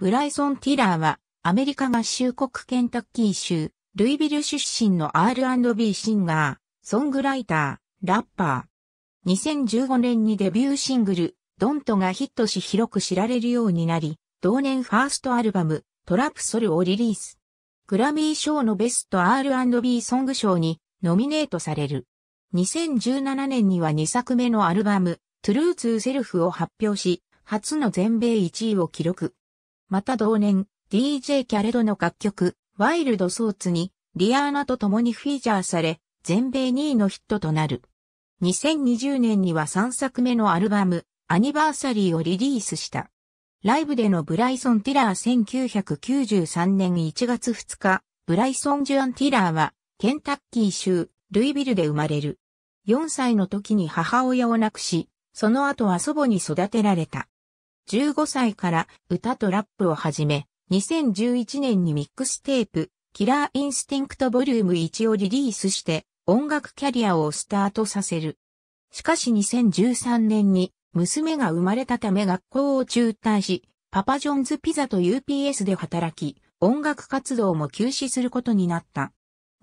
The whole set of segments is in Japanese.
ブライソン・ティラーは、アメリカ合衆国ケンタッキー州、ルイビル出身の R&B シンガー、ソングライター、ラッパー。2015年にデビューシングル、ドントがヒットし広く知られるようになり、同年ファーストアルバム、トラップソルをリリース。グラミー賞のベスト R&B ソング賞にノミネートされる。2017年には2作目のアルバム、トゥルーツーセルフを発表し、初の全米1位を記録。また同年、DJ キャレドの楽曲、ワイルドソーツに、リアーナと共にフィーチャーされ、全米2位のヒットとなる。2020年には3作目のアルバム、アニバーサリーをリリースした。ライブでのブライソン・ティラー1993年1月2日、ブライソン・ジュアン・ティラーは、ケンタッキー州、ルイビルで生まれる。4歳の時に母親を亡くし、その後は祖母に育てられた。15歳から歌とラップを始め、2011年にミックステープ、キラーインスティンクトボリューム1をリリースして音楽キャリアをスタートさせる。しかし2013年に娘が生まれたため学校を中退し、パパジョンズピザと UPS で働き、音楽活動も休止することになった。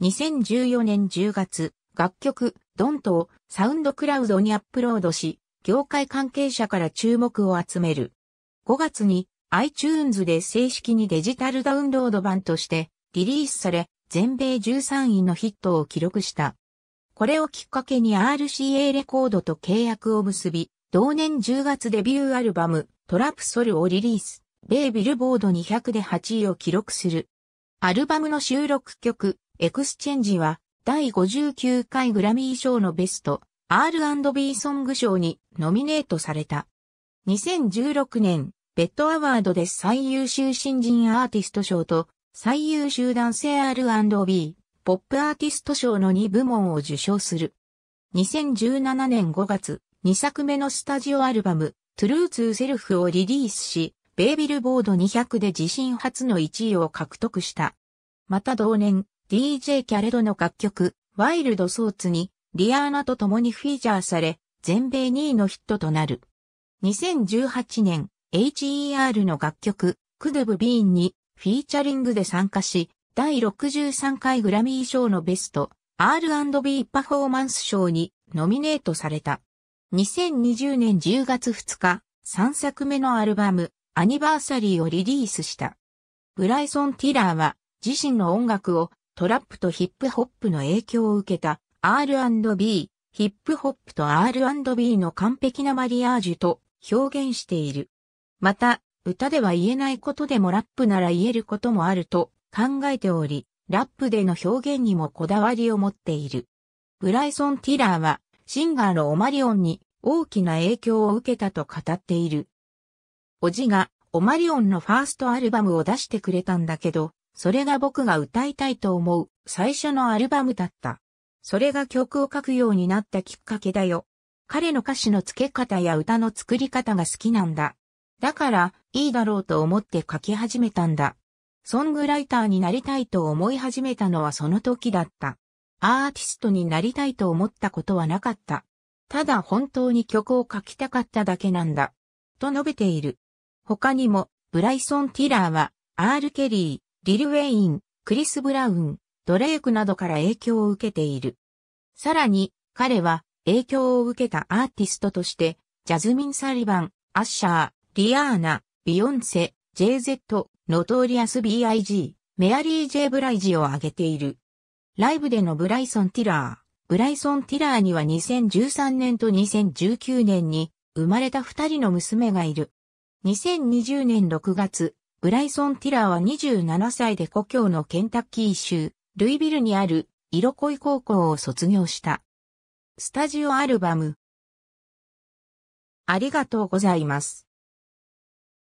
2014年10月、楽曲、ドントをサウンドクラウドにアップロードし、業界関係者から注目を集める。5月に iTunes で正式にデジタルダウンロード版としてリリースされ、全米13位のヒットを記録した。これをきっかけに RCA レコードと契約を結び、同年10月デビューアルバム、トラプソルをリリース、ベイビルボード200で8位を記録する。アルバムの収録曲、エクスチェンジは、第59回グラミー賞のベスト、R&B ソング賞にノミネートされた。2016年、ベッドアワードで最優秀新人アーティスト賞と最優秀男性 R&B ポップアーティスト賞の2部門を受賞する。2017年5月、2作目のスタジオアルバム、トゥルーツーセルフをリリースし、ベイビルボード200で自身初の1位を獲得した。また同年、DJ キャレドの楽曲、ワイルドソーツに、リアーナと共にフィーチャーされ、全米2位のヒットとなる。2018年、HER の楽曲、クデブ・ビーンにフィーチャリングで参加し、第63回グラミー賞のベスト R&B パフォーマンス賞にノミネートされた。2020年10月2日、3作目のアルバム、アニバーサリーをリリースした。ブライソン・ティラーは自身の音楽をトラップとヒップホップの影響を受けた R&B、ヒップホップと R&B の完璧なマリアージュと表現している。また、歌では言えないことでもラップなら言えることもあると考えており、ラップでの表現にもこだわりを持っている。ブライソン・ティラーは、シンガーのオマリオンに大きな影響を受けたと語っている。おじがオマリオンのファーストアルバムを出してくれたんだけど、それが僕が歌いたいと思う最初のアルバムだった。それが曲を書くようになったきっかけだよ。彼の歌詞の付け方や歌の作り方が好きなんだ。だから、いいだろうと思って書き始めたんだ。ソングライターになりたいと思い始めたのはその時だった。アーティストになりたいと思ったことはなかった。ただ本当に曲を書きたかっただけなんだ。と述べている。他にも、ブライソン・ティラーは、アール・ケリー、リル・ウェイン、クリス・ブラウン、ドレイクなどから影響を受けている。さらに、彼は影響を受けたアーティストとして、ジャズミン・サリバン、アッシャー、リアーナ、ビヨンセ、JZ、ノトーリアス B.I.G、メアリー・ジェ J・ ブライジを挙げている。ライブでのブライソン・ティラー。ブライソン・ティラーには2013年と2019年に生まれた二人の娘がいる。2020年6月、ブライソン・ティラーは27歳で故郷のケンタッキー州、ルイビルにある色恋高校を卒業した。スタジオアルバム。ありがとうございます。